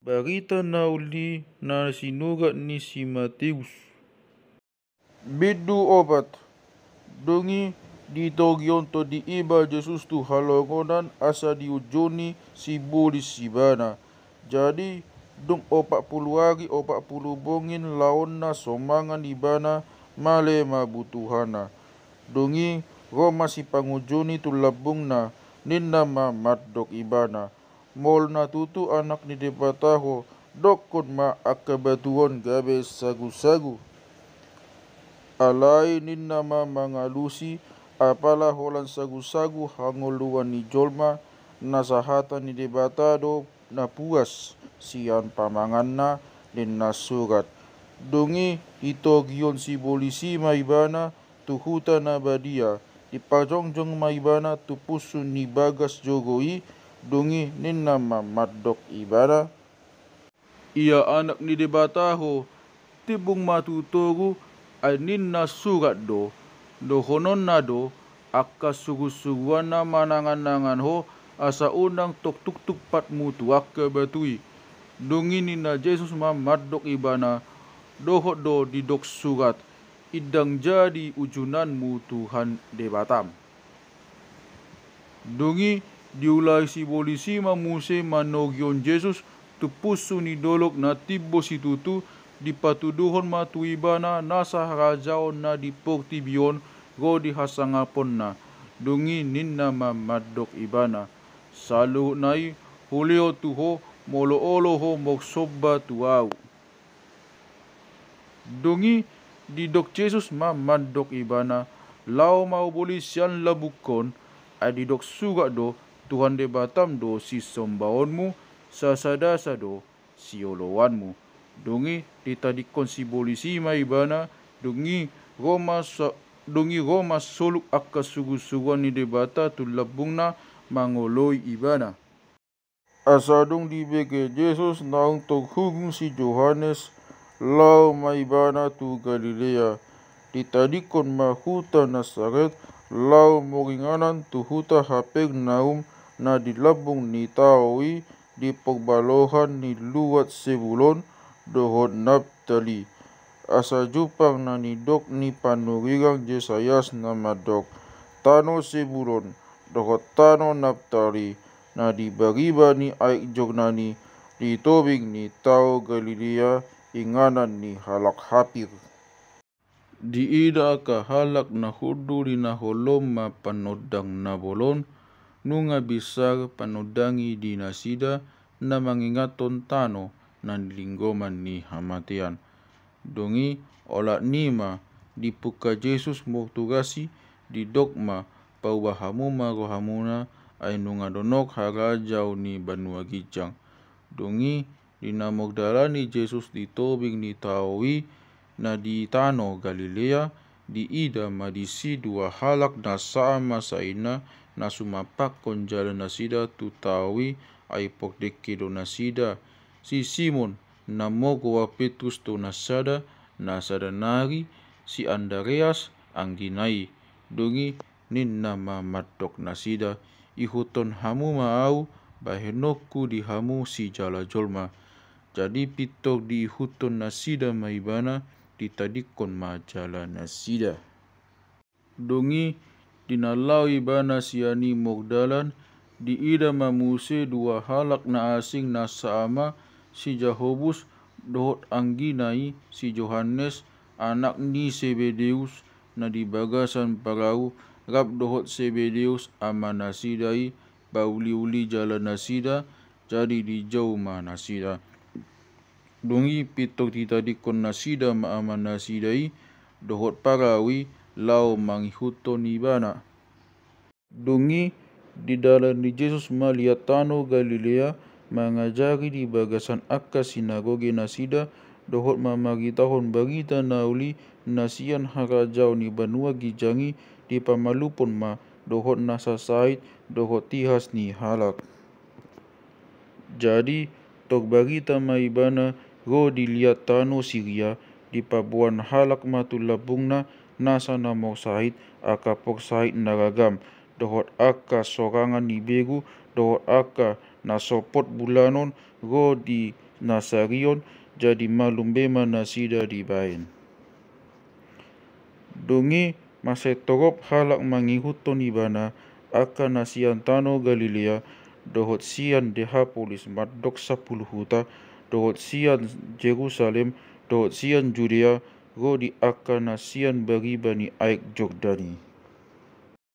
Berita Nauli Narsinuga Nisi Matius Bidu obat Dungi di Togion to di Iba Jesus tu halongonan asa di ujuni si bulis si bana. Jadi dung opak puluh hari opak puluh bongin laon na somangan di bana male mabutuhana. Dungi Roma si pangujuni tu labung na ninna maddok ibana mol na tutu anak ni debataho dokon ma akabatuon gabe sagu-sagu. Alai nin nama mangalusi, apalah apala holan sagu-sagu hanguluan ni jolma na sahata ni debatado na puas sian pamangan na nin nasurat. Dungi ito giyon si bolisi maibana tuhuta na badia ipajongjong maibana tupusun ni bagas jogoi dungi ninna mamaddok ibara. Ia anak ni debataho tibung matu togu ai ninna sugat do honon na do akka sugu-suguan manangan-nangan ho asa undang tok tuk tuk pat mutu akka batui dungi ninna Jesus mamaddok ibana dohot do di dok sugat idang jadi ujunanmu Tuhan debatam. Dungi diulai si polisi ma muse ma nogion Jesus tu pusu ni dolok na tibo si tutu di patuduhon ma tuibana nasa rajaon na dipokti bion go di hasangapon na dungi ninna ma madok ibana salu nai hulio tuho molo oloho moksobba tuau dungi di dok Jesus ma madok ibana lao mau boli sian labukon adi dok suga do Tuhan di Batam do si sembaonmu, sasada sado si olowanmu. Dungi di tadi konsibolisi maibana, dungi Roma sa, dungi Roma soluk akka sugu-suguan ni di bata tu labungna mangoloi ibana. Asa Asadung di BG Jesus naung tokhung si Johannes lau maibana tu Galilea. di tadi kon mahuta nasaret lau moringanan tu huta hapeg naung na di lambung ni tawi di pagbalohan ni luat sebulon dohot naptali. Asa jupang na ni dok ni panurigang je sayas nama dok. Tano sebulon dohot tano naptali na di bariba ni aik jognani di tobing ni tau Galilea inganan ni halak hapir. Di ida ka halak na hudu di na panodang na bolon nunga bisar panudangi di nasida na mangingaton tano nan linggoman ni hamatian. Dungi olak nima di puka Jesus murtugasi di dogma paubahamu marohamuna ay nunga donok harajau ni banua gijang. Dungi di namogdala ni Jesus ditobing ni tawi na di tano Galilea di ida madisi dua halak nasa'a masaina nasumapak konjala nasida tutawi aipok deke do nasida si simon namo goa petus to nasada nasada nari si Andreas anginai dungi nin nama matok nasida ihuton hamu maau bahenokku di hamu si jala jolma jadi pitok di ihuton nasida maibana di tadi kon majalah nasida. Dongi dinalau ibana siani mogdalan di ida mamuse dua halak na asing na saama si Jahobus dohot anggi nai si Johannes anak ni Sebedeus na bagasan parau rap dohot Sebedeus ama nasidai bauli-uli jalan nasida jadi di jauh ma nasida dungi pitok di tadi kon nasida ma aman nasidai dohot parawi lau manghuto ni bana dungi di dalam di Yesus maliatano Galilea mengajari di bagasan akka sinagogi nasida dohot mamagi tahun bagi tanauli nasian harajau ni banua gijangi di pamalupun ma dohot nasa dohot tihas ni halak jadi tok bagi maibana bana Go tanu Syria di Pabuan Halak Matulabungna Nasana Mor Said Aka Por Said Naragam Dohot Aka Sorangan Nibiru Dohot Aka Nasopot Bulanon go di Nasarion Jadi malum Malumbema Nasida di Bain Dungi Masai Torop Halak Mangihuton Ibana Aka Nasian Tano Galilea Dohot Sian Deha Polis madok sepuluh Huta Tohut Sian Jerusalem, Tohut Sian Judea, Rodi akan Sian bagi Bani Aik Jordani.